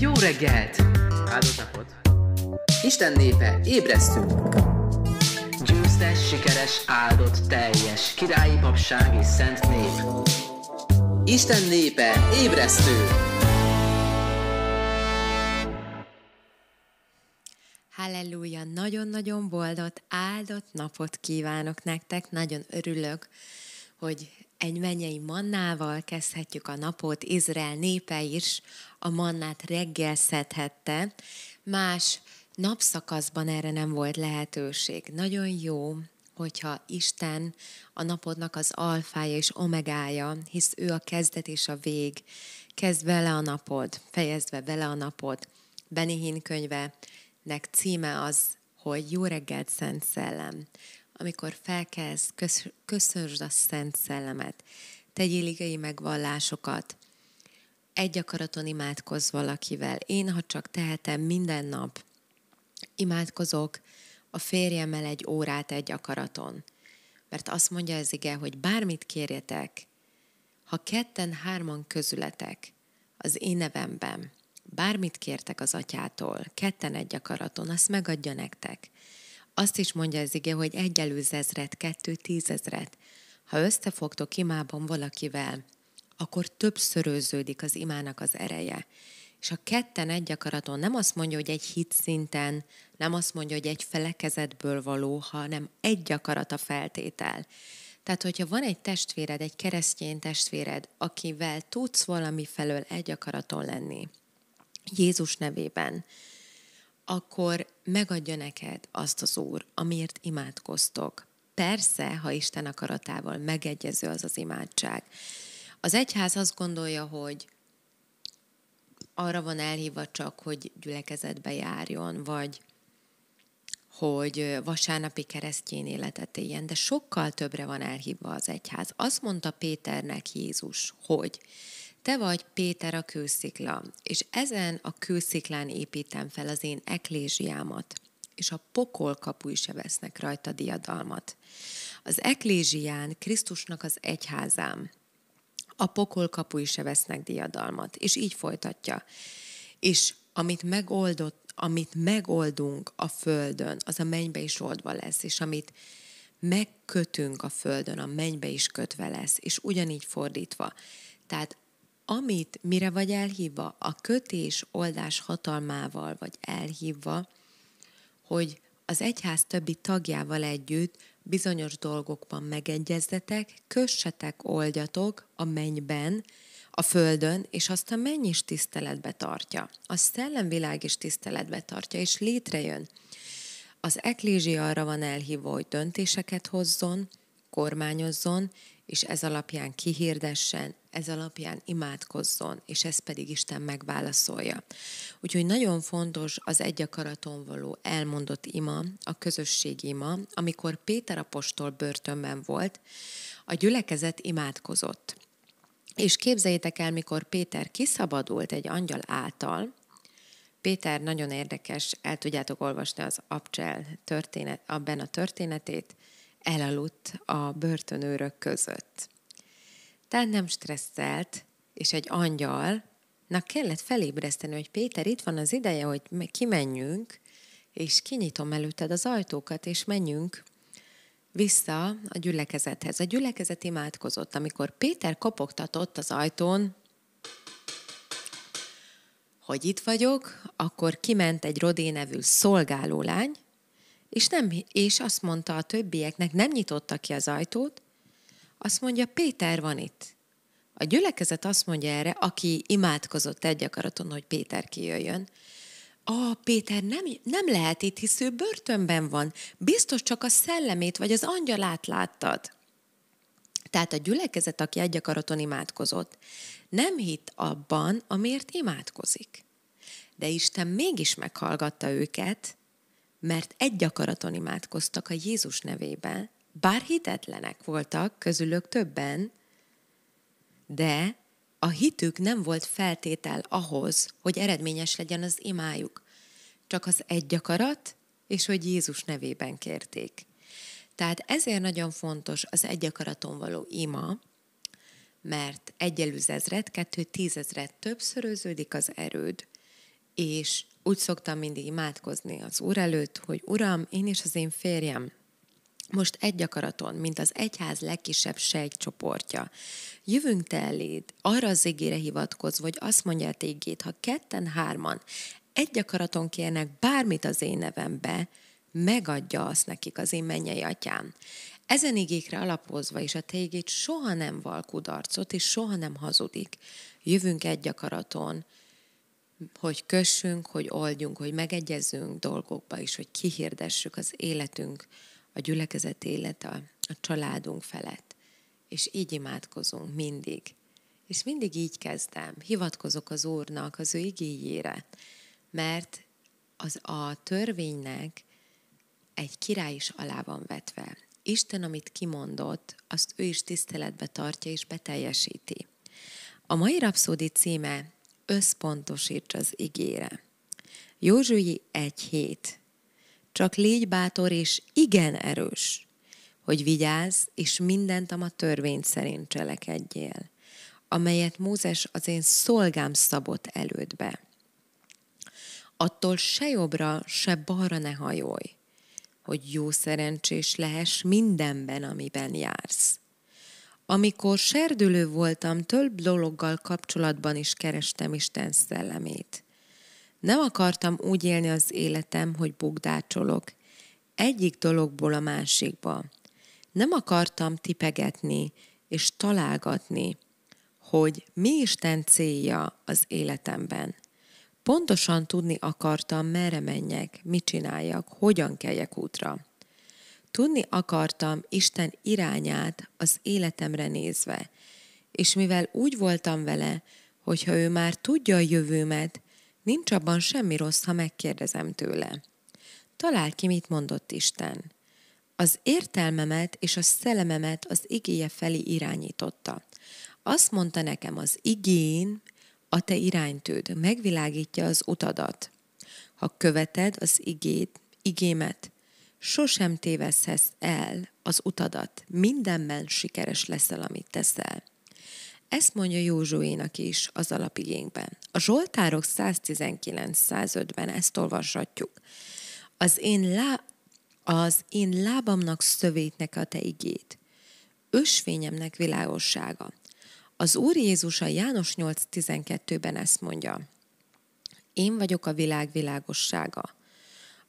Jó reggelt! Áldott napot! Isten népe, ébresztünk! Győztes, sikeres, áldott, teljes, királyi papság és szent nép. Isten népe, ébresztő! Halleluja! Nagyon-nagyon boldott, áldott napot kívánok nektek, nagyon örülök, hogy egy mennyei mannával kezdhetjük a napot. Izrael népe is a mannát reggel szedhette. Más napszakaszban erre nem volt lehetőség. Nagyon jó, hogyha Isten a napodnak az alfája és omegája, hisz ő a kezdet és a vég. Kezd vele a napod, fejezd be vele a napod. Benihin könyve nek címe az, hogy Jó reggelt, Szent Szellem amikor felkezd, köszönsd a Szent Szellemet, tegyél igei megvallásokat, egy akaraton imádkozz valakivel. Én, ha csak tehetem, minden nap imádkozok a férjemmel egy órát egy akaraton. Mert azt mondja ez ige, hogy bármit kérjetek, ha ketten-hárman közületek az én nevemben, bármit kértek az atyától, ketten egy akaraton, azt megadja nektek. Azt is mondja az ige, hogy egy előzezret, kettő tízezret. Ha összefogtok imában valakivel, akkor többszöröződik az imának az ereje. És a ketten egy akaraton nem azt mondja, hogy egy hit szinten, nem azt mondja, hogy egy felekezetből való, hanem egy akarat a feltétel. Tehát, hogyha van egy testvéred, egy keresztény testvéred, akivel tudsz valami felől egy akaraton lenni, Jézus nevében, akkor megadja neked azt az Úr, amiért imádkoztok. Persze, ha Isten akaratával megegyező az az imádság. Az egyház azt gondolja, hogy arra van elhívva csak, hogy gyülekezetbe járjon, vagy hogy vasárnapi keresztjén életet éljen, de sokkal többre van elhívva az egyház. Azt mondta Péternek Jézus, hogy te vagy Péter a kőszikla, és ezen a kősziklán építem fel az én eklézsiámat, és a pokol kapui se vesznek rajta diadalmat. Az eklézsián Krisztusnak az egyházám, a pokol kapui se vesznek diadalmat, és így folytatja. És amit megoldott, amit megoldunk a földön, az a mennybe is oldva lesz, és amit megkötünk a földön, a mennybe is kötve lesz, és ugyanígy fordítva. Tehát amit mire vagy elhívva? A kötés oldás hatalmával vagy elhívva, hogy az egyház többi tagjával együtt bizonyos dolgokban megegyezzetek, kössetek, oldjatok a mennyben, a földön, és azt a menny is tiszteletbe tartja. A szellemvilág is tiszteletbe tartja, és létrejön. Az eklézsia arra van elhívva, hogy döntéseket hozzon, kormányozzon, és ez alapján kihirdessen, ez alapján imádkozzon, és ezt pedig Isten megválaszolja. Úgyhogy nagyon fontos az egy akaraton való elmondott ima, a közösségi ima, amikor Péter apostol börtönben volt, a gyülekezet imádkozott. És képzeljétek el, mikor Péter kiszabadult egy angyal által, Péter nagyon érdekes, el tudjátok olvasni az Abcsel történet, abban a történetét, elaludt a börtönőrök között. Tehát nem stresszelt, és egy angyalnak kellett felébreszteni, hogy Péter, itt van az ideje, hogy kimenjünk, és kinyitom előtted az ajtókat, és menjünk vissza a gyülekezethez. A gyülekezet imádkozott, amikor Péter kopogtatott az ajtón, hogy itt vagyok, akkor kiment egy Rodé nevű szolgálólány, és, nem, és azt mondta a többieknek, nem nyitotta ki az ajtót, azt mondja, Péter van itt. A gyülekezet azt mondja erre, aki imádkozott egy akaraton, hogy Péter kijöjjön, a Péter nem, nem lehet itt, hisz ő börtönben van. Biztos csak a szellemét vagy az angyalát láttad. Tehát a gyülekezet, aki egy akaraton imádkozott, nem hitt abban, amiért imádkozik. De Isten mégis meghallgatta őket, mert egy akaraton imádkoztak a Jézus nevében, bár hitetlenek voltak közülök többen, de a hitük nem volt feltétel ahhoz, hogy eredményes legyen az imájuk. Csak az egy akarat, és hogy Jézus nevében kérték. Tehát ezért nagyon fontos az egy akaraton való ima, mert egyelőzezred, kettő tízezred többszöröződik az erőd és úgy szoktam mindig imádkozni az Úr előtt, hogy Uram, én és az én férjem, most egy akaraton, mint az egyház legkisebb sejtcsoportja, jövünk te eléd, arra az égére hivatkozva, hogy azt mondja a tégét, ha ketten-hárman egy akaraton kérnek bármit az én nevembe, megadja azt nekik az én mennyei atyám. Ezen igékre alapozva is a tégét soha nem val kudarcot, és soha nem hazudik. Jövünk egy akaraton, hogy kössünk, hogy oldjunk, hogy megegyezzünk dolgokba is, hogy kihirdessük az életünk, a gyülekezet élete, a családunk felett. És így imádkozunk mindig. És mindig így kezdem. Hivatkozok az Úrnak, az ő igényére, mert az a törvénynek egy király is alá van vetve. Isten, amit kimondott, azt ő is tiszteletbe tartja és beteljesíti. A mai rapszódi címe összpontosíts az igére. Józsui egy hét. Csak légy bátor és igen erős, hogy vigyázz, és mindent, a a törvény szerint cselekedjél, amelyet Mózes az én szolgám szabott elődbe. Attól se jobbra, se balra ne hajolj, hogy jó szerencsés lehess mindenben, amiben jársz amikor serdülő voltam, több dologgal kapcsolatban is kerestem Isten szellemét. Nem akartam úgy élni az életem, hogy bukdácsolok. egyik dologból a másikba. Nem akartam tipegetni és találgatni, hogy mi Isten célja az életemben. Pontosan tudni akartam, merre menjek, mit csináljak, hogyan keljek útra. Tudni akartam Isten irányát az életemre nézve, és mivel úgy voltam vele, hogy ha ő már tudja a jövőmet, nincs abban semmi rossz, ha megkérdezem tőle. Talál ki, mit mondott Isten. Az értelmemet és a szellememet az igéje felé irányította. Azt mondta nekem az igén, a te iránytőd megvilágítja az utadat. Ha követed az igét, igémet, Sosem tévezhetsz el az utadat, mindenben sikeres leszel, amit teszel. Ezt mondja Józsuénak is az alapigényben. A Zsoltárok 119-105-ben ezt olvashatjuk. Az én, lá... az én lábamnak szövétnek a te igét, ösvényemnek világossága. Az Úr Jézus a János 8.12-ben ezt mondja. Én vagyok a világ világossága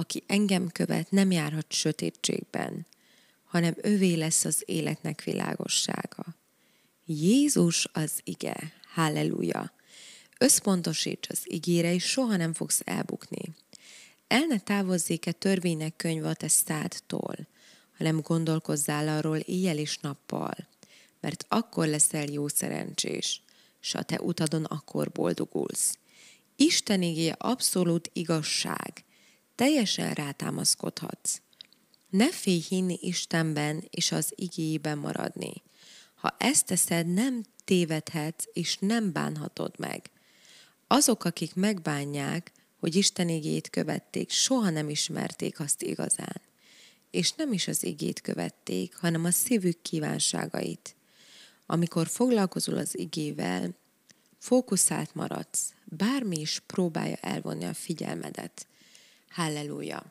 aki engem követ, nem járhat sötétségben, hanem övé lesz az életnek világossága. Jézus az ige. Halleluja! Összpontosíts az igére, és soha nem fogsz elbukni. El ne távozzék-e törvénynek könyv a te szádtól, hanem gondolkozzál arról éjjel és nappal, mert akkor leszel jó szerencsés, s a te utadon akkor boldogulsz. Isten igéje abszolút igazság, teljesen rátámaszkodhatsz. Ne félj hinni Istenben és az igéjében maradni. Ha ezt teszed, nem tévedhetsz és nem bánhatod meg. Azok, akik megbánják, hogy Isten igét követték, soha nem ismerték azt igazán. És nem is az igét követték, hanem a szívük kívánságait. Amikor foglalkozol az igével, fókuszált maradsz, bármi is próbálja elvonni a figyelmedet. Halleluja.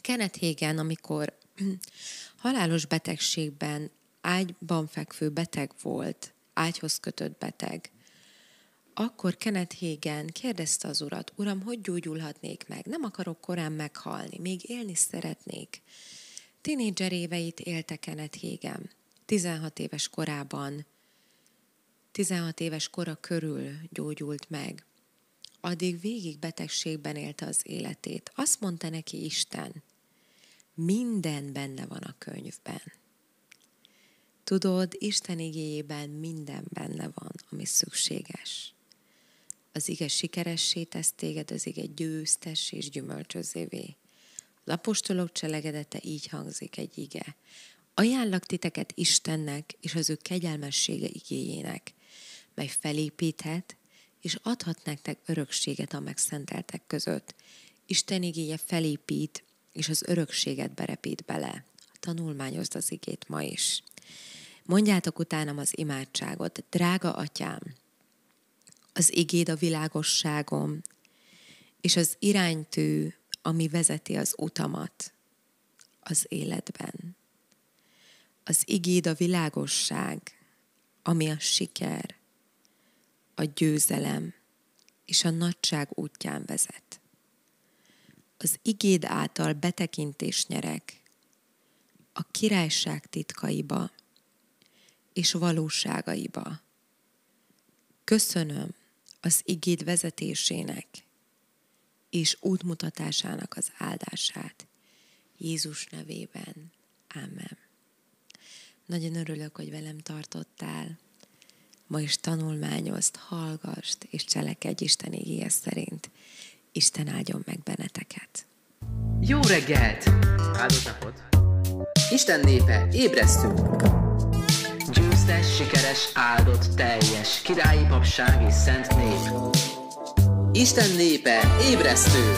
Kenneth Hagen, amikor halálos betegségben ágyban fekvő beteg volt, ágyhoz kötött beteg, akkor Kenneth Hagen kérdezte az urat, uram, hogy gyógyulhatnék meg? Nem akarok korán meghalni, még élni szeretnék. Tinédzser éveit élte Kenneth Hagen. 16 éves korában, 16 éves kora körül gyógyult meg addig végig betegségben élte az életét. Azt mondta neki Isten, minden benne van a könyvben. Tudod, Isten igényében minden benne van, ami szükséges. Az ige sikeressé tesz téged, az ige győztes és gyümölcsözévé. Az apostolok cselekedete így hangzik egy ige. Ajánlak titeket Istennek és az ő kegyelmessége igéjének, mely felépíthet, és adhat nektek örökséget a megszenteltek között. Isten igéje felépít, és az örökséget berepít bele. Tanulmányozd az igét ma is. Mondjátok utánam az imádságot. Drága atyám, az igéd a világosságom, és az iránytű, ami vezeti az utamat az életben. Az igéd a világosság, ami a siker, a győzelem és a nagyság útján vezet. Az igéd által betekintés nyerek a királyság titkaiba és valóságaiba. Köszönöm az igéd vezetésének és útmutatásának az áldását. Jézus nevében. Amen. Nagyon örülök, hogy velem tartottál ma is tanulmányozd, hallgast és cselekedj Isten ígéje szerint. Isten áldjon meg benneteket! Jó reggelt! Áldott napot! Isten népe, ébresztünk! Győztes, sikeres, áldott, teljes, királyi papság és szent nép. Isten népe, ébresztő!